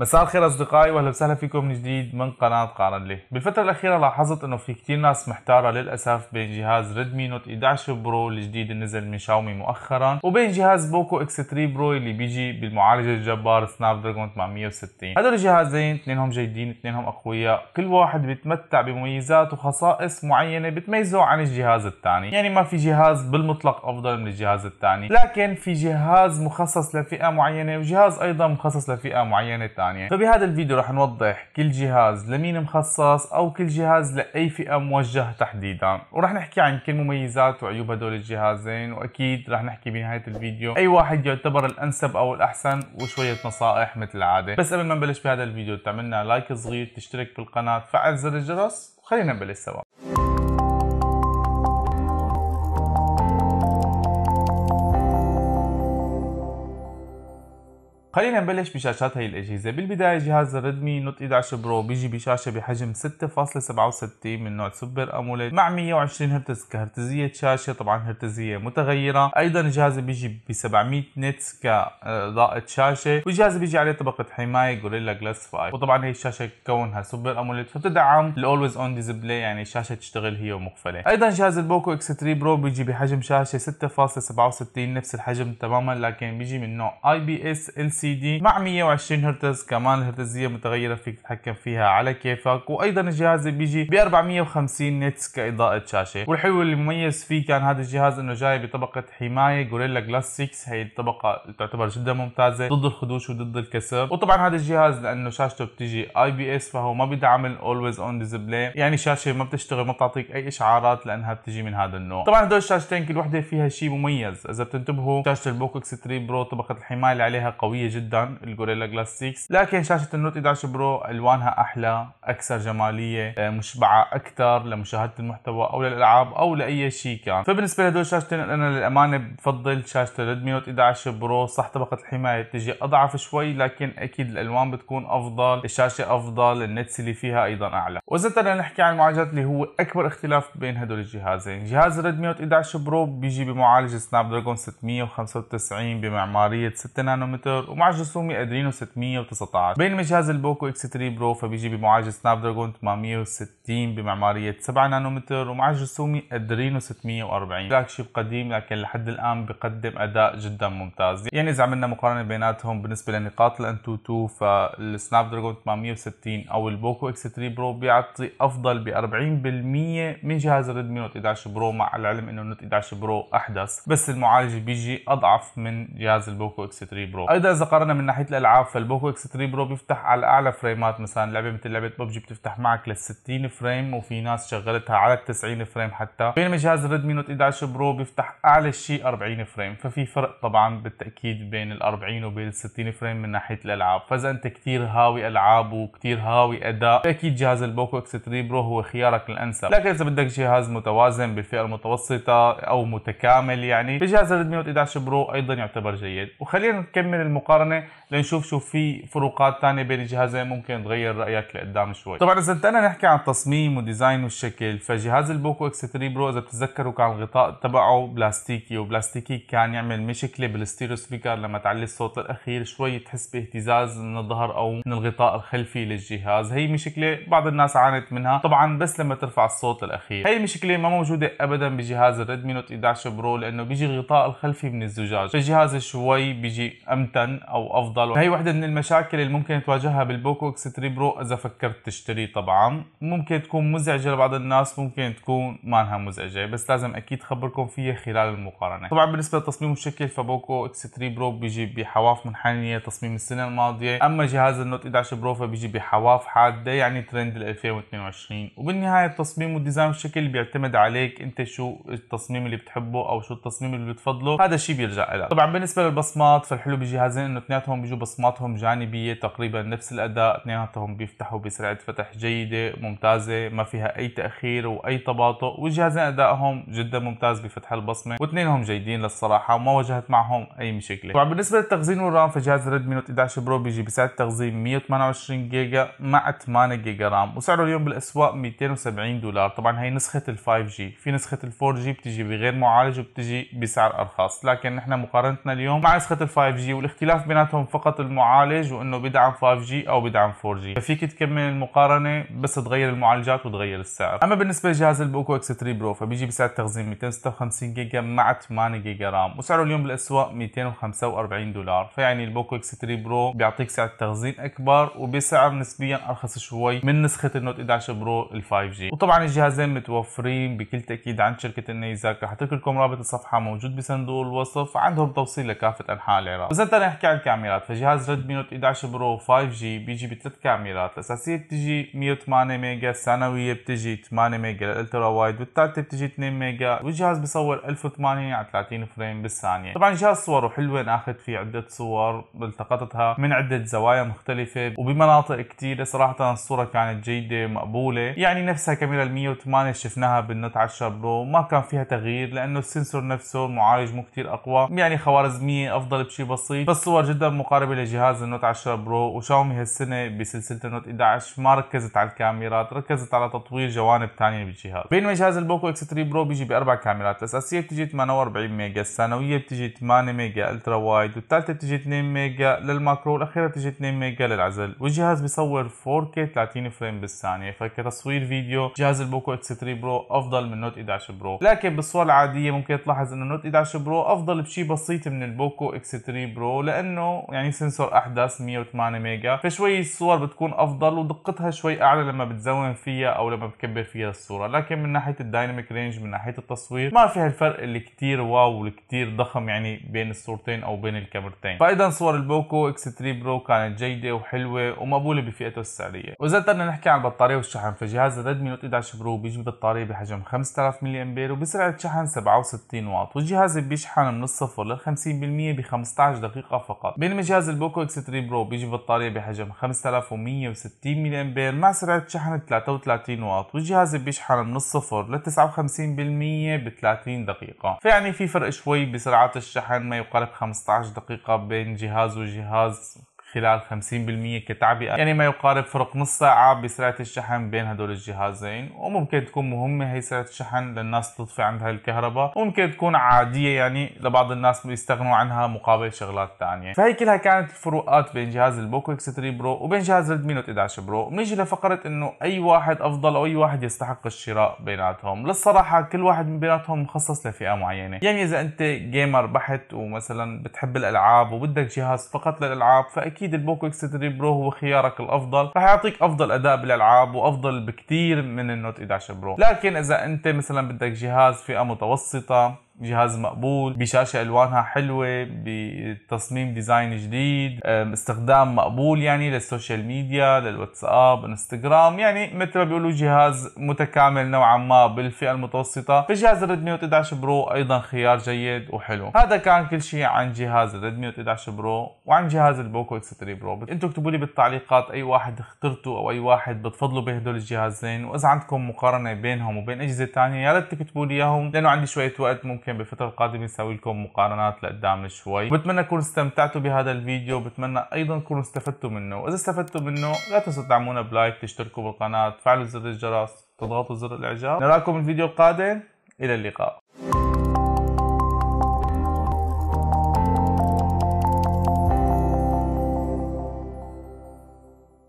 مساء الخير اصدقائي واهلا وسهلا فيكم من جديد من قناه قارن لي بالفتره الاخيره لاحظت انه في كتير ناس محتاره للاسف بين جهاز ريدمي نوت 11 برو الجديد اللي نزل من شاومي مؤخرا وبين جهاز بوكو اكس 3 برو اللي بيجي بالمعالج الجبار سناب دراجون 860 هدول الجهازين اثنينهم جيدين اثنينهم اقوياء كل واحد بيتمتع بمميزات وخصائص معينه بتميزه عن الجهاز الثاني يعني ما في جهاز بالمطلق افضل من الجهاز الثاني لكن في جهاز مخصص لفئه معينه وجهاز ايضا مخصص لفئه معينه تانية. الثانية فبهذا الفيديو رح نوضح كل جهاز لمين مخصص او كل جهاز لاي فئة موجه تحديدا ورح نحكي عن كل مميزات وعيوب هدول الجهازين واكيد رح نحكي بنهاية الفيديو اي واحد يعتبر الانسب او الاحسن وشوية نصائح مثل العادة بس قبل ما نبلش بهذا الفيديو تعملنا لايك صغير تشترك بالقناة فعل زر الجرس وخلينا نبلش سوا خلينا نبلش بشاشات هاي الأجهزة بالبداية جهاز الريدمي نوت 11 برو بيجي بشاشة بحجم 6.67 من نوع سوبر أموليد مع 120 هرتز كهرتزية شاشة طبعا هرتزية متغيرة أيضا الجهاز بيجي ب 700 نتس كإضاءة شاشة والجهاز بيجي عليه طبقة حماية غوريلا جلاس 5 وطبعا هي الشاشة كونها سوبر أموليد فتدعم الأولويز أون ديسبلاي يعني الشاشة تشتغل هي ومقفلة أيضا جهاز البوكو اكس 3 برو بيجي بحجم شاشة 6.67 نفس الحجم تماما لكن بيجي من نوع اي بي اس ال سي دي مع 120 هرتز كمان الهرتزيه متغيره فيك تتحكم فيها على كيفك وايضا الجهاز بيجي ب 450 نتس كاضاءه شاشه والحلو اللي مميز فيه كان هذا الجهاز انه جاي بطبقه حمايه غوريلا جلاس 6 هي الطبقه اللي تعتبر جدا ممتازه ضد الخدوش وضد الكسر وطبعا هذا الجهاز لانه شاشته بتيجي اي بي اس فهو ما بيدعم الاولويز اون ديسبلاي يعني شاشه ما بتشتغل ما بتعطيك اي اشعارات لانها بتيجي من هذا النوع طبعا هدول الشاشتين كل وحده فيها شيء مميز اذا بتنتبهوا شاشه البوكس 3 برو طبقه الحمايه اللي عليها قويه جدا الجوريلا جلاس 6 لكن شاشة النوت 11 برو الوانها احلى اكثر جمالية آه، مشبعة اكثر لمشاهدة المحتوى او للالعاب او لاي شيء كان فبالنسبة لهدول الشاشتين انا للامانة بفضل شاشة ريدمي نوت 11 برو صح طبقة الحماية بتجي اضعف شوي لكن اكيد الالوان بتكون افضل الشاشة افضل النتس اللي فيها ايضا اعلى واذا بدنا نحكي عن المعالجات اللي هو اكبر اختلاف بين هدول الجهازين جهاز ريدمي نوت 11 برو بيجي بمعالج سناب دراجون 695 بمعمارية 6 نانومتر ومعالج رسومي ادرينو 619 بينما جهاز البوكو اكس 3 برو فبيجي بمعالج سناب دراجون 860 بمعمارية 7 نانومتر ومعالج رسومي ادرينو 640 فلاج شيب قديم لكن لحد الان بقدم اداء جدا ممتاز يعني اذا عملنا مقارنة بيناتهم بالنسبة لنقاط الانتو 2 فالسناب دراجون 860 او البوكو اكس 3 برو بيعطي افضل ب 40% من جهاز الريدمي نوت 11 برو مع العلم انه النوت 11 برو احدث بس المعالج بيجي اضعف من جهاز البوكو اكس 3 برو ايضا اذا مقارنه من ناحيه الالعاب فالبوكو اكس 3 برو بيفتح على اعلى فريمات مثلا لعبه مثل لعبه ببجي بتفتح معك لل 60 فريم وفي ناس شغلتها على ال 90 فريم حتى بينما جهاز ريدمي نوت 11 برو بيفتح اعلى شيء 40 فريم ففي فرق طبعا بالتاكيد بين ال 40 وبين ال 60 فريم من ناحيه الالعاب فاذا انت كثير هاوي العاب وكثير هاوي اداء اكيد جهاز البوكو اكس 3 برو هو خيارك الانسب لكن اذا بدك جهاز متوازن بالفئه المتوسطه او متكامل يعني جهاز ريدمي نوت 11 برو ايضا يعتبر جيد وخلينا نكمل المقارنه مقارنه لنشوف شو في فروقات ثانيه بين الجهازين ممكن تغير رايك لقدام شوي طبعا اذا انتقلنا نحكي عن التصميم والديزاين والشكل فجهاز البوكو اكس 3 برو اذا بتتذكروا كان الغطاء تبعه بلاستيكي وبلاستيكي كان يعمل مشكله بالستيريو سبيكر لما تعلي الصوت الاخير شوي تحس باهتزاز من الظهر او من الغطاء الخلفي للجهاز هي مشكله بعض الناس عانت منها طبعا بس لما ترفع الصوت الاخير هي مشكله ما موجوده ابدا بجهاز الريدمي نوت 11 برو لانه بيجي الغطاء الخلفي من الزجاج فالجهاز شوي بيجي امتن او افضل هي وحده من المشاكل اللي ممكن تواجهها بالبوكو اكس 3 برو اذا فكرت تشتريه طبعا ممكن تكون مزعجه لبعض الناس ممكن تكون مانها مزعجه بس لازم اكيد خبركم فيها خلال المقارنه طبعا بالنسبه لتصميم الشكل فبوكو اكس 3 برو بيجي بحواف منحنيه تصميم السنه الماضيه اما جهاز النوت 11 برو فبيجي بحواف حاده يعني ترند 2022 وبالنهايه التصميم والديزاين والشكل بيعتمد عليك انت شو التصميم اللي بتحبه او شو التصميم اللي بتفضله هذا الشيء بيرجع لك طبعا بالنسبه للبصمات فالحلو بجهازين انه اثنيناتهم بيجوا بصماتهم جانبيه تقريبا نفس الاداء اثنيناتهم بيفتحوا بسرعه فتح جيده ممتازه ما فيها اي تاخير واي تباطؤ والجهازين ادائهم جدا ممتاز بفتح البصمه واثنينهم جيدين للصراحه وما واجهت معهم اي مشكله طبعا بالنسبه للتخزين والرام فجهاز ريدمي نوت 11 برو بيجي بسعه تخزين 128 جيجا مع 8 جيجا رام وسعره اليوم بالاسواق 270 دولار طبعا هي نسخه ال 5G في نسخه ال 4G بتجي بغير معالج وبتجي بسعر ارخص لكن نحن مقارنتنا اليوم مع نسخه ال 5G والاختلاف الاختلاف بيناتهم فقط المعالج وانه بيدعم 5G او بيدعم 4G ففيك تكمل المقارنه بس تغير المعالجات وتغير السعر اما بالنسبه لجهاز البوكو اكس 3 برو فبيجي بسعه تخزين 256 جيجا مع 8 جيجا رام وسعره اليوم بالاسواق 245 دولار فيعني البوكو اكس 3 برو بيعطيك سعه تخزين اكبر وبسعر نسبيا ارخص شوي من نسخه النوت 11 برو ال 5G وطبعا الجهازين متوفرين بكل تاكيد عند شركه النيزاك رح اترك لكم رابط الصفحه موجود بصندوق الوصف عندهم توصيل لكافه انحاء العراق بس نحكي الكاميرات فجهاز ريدمي نوت 11 برو 5 g بيجي بثلاث كاميرات الاساسيه بتجي 108 ميجا الثانويه بتجي 8 ميجا الالترا وايد والثالثه بتجي 2 ميجا والجهاز بيصور 1080 على 30 فريم بالثانيه طبعا جهاز صوره حلوه انا اخذت فيه عده صور التقطتها من عده زوايا مختلفه وبمناطق كثيره صراحه الصوره كانت جيده مقبوله يعني نفسها كاميرا ال 108 شفناها بالنوت 10 برو ما كان فيها تغيير لانه السنسور نفسه المعالج مو كثير اقوى يعني خوارزميه افضل بشيء بسيط بس صور صور جدا مقاربة لجهاز النوت 10 برو وشاومي هالسنة بسلسلة النوت 11 ما ركزت على الكاميرات ركزت على تطوير جوانب ثانية بالجهاز بينما جهاز البوكو اكس 3 برو بيجي بأربع كاميرات الأساسية بتجي 48 ميجا الثانوية بتجي 8 ميجا الترا وايد والثالثة بتجي 2 ميجا للماكرو والأخيرة بتجي 2 ميجا للعزل والجهاز بيصور 4K 30 فريم بالثانية فكتصوير فيديو جهاز البوكو اكس 3 برو أفضل من نوت 11 برو لكن بالصور العادية ممكن تلاحظ إنه نوت 11 برو أفضل بشيء بسيط من البوكو اكس 3 برو لأن لانه يعني سنسور احدث 108 ميجا فشوي الصور بتكون افضل ودقتها شوي اعلى لما بتزون فيها او لما بتكبر فيها الصوره لكن من ناحيه الدايناميك رينج من ناحيه التصوير ما في هالفرق اللي كتير واو والكثير ضخم يعني بين الصورتين او بين الكاميرتين فايضا صور البوكو اكس 3 برو كانت جيده وحلوه ومقبوله بفئته السعريه واذا بدنا نحكي عن البطاريه والشحن فجهاز ريدمي نوت 11 برو بيجي بطاريه بحجم 5000 ملي امبير وبسرعه شحن 67 واط والجهاز بيشحن من الصفر لل 50% ب 15 دقيقه فقط فقط بينما جهاز البوكو اكس 3 برو بيجي بطارية بحجم 5160 ملي امبير مع سرعة شحن 33 واط والجهاز بيشحن من الصفر ل 59% ب 30 دقيقة فيعني في فرق شوي بسرعة الشحن ما يقارب 15 دقيقة بين جهاز وجهاز خلال 50% كتعبئة يعني ما يقارب فرق نص ساعة بسرعة الشحن بين هدول الجهازين وممكن تكون مهمة هي سرعة الشحن للناس تطفي عندها الكهرباء وممكن تكون عادية يعني لبعض الناس بيستغنوا عنها مقابل شغلات ثانية فهي كلها كانت الفروقات بين جهاز البوكو اكس 3 برو وبين جهاز ريدمي نوت 11 برو بنيجي لفقرة انه اي واحد افضل او اي واحد يستحق الشراء بيناتهم للصراحة كل واحد من بيناتهم مخصص لفئة معينة يعني اذا انت جيمر بحت ومثلا بتحب الالعاب وبدك جهاز فقط للالعاب فاكيد اكيد البوكو اكس 3 برو هو خيارك الافضل رح يعطيك افضل اداء بالالعاب وافضل بكثير من النوت 11 برو لكن اذا انت مثلا بدك جهاز فئه متوسطه جهاز مقبول بشاشه الوانها حلوه بتصميم ديزاين جديد استخدام مقبول يعني للسوشيال ميديا للواتساب انستغرام يعني مثل ما بيقولوا جهاز متكامل نوعا ما بالفئه المتوسطه فجهاز الريدمي 11 برو ايضا خيار جيد وحلو هذا كان كل شيء عن جهاز الريدمي 11 برو وعن جهاز البوكو اكس 3 برو انتم اكتبوا لي بالتعليقات اي واحد اخترته او اي واحد بتفضلوا به هدول الجهازين واذا عندكم مقارنه بينهم وبين اجهزه ثانيه يا ريت تكتبوا لي اياهم لانه عندي شويه وقت ممكن ممكن بالفترة القادمة نسوي لكم مقارنات لقدام شوي بتمنى تكونوا استمتعتوا بهذا الفيديو بتمنى ايضا تكونوا استفدتوا منه واذا استفدتوا منه لا تنسوا تدعمونا بلايك تشتركوا بالقناة تفعلوا زر الجرس تضغطوا زر الاعجاب نراكم الفيديو القادم الى اللقاء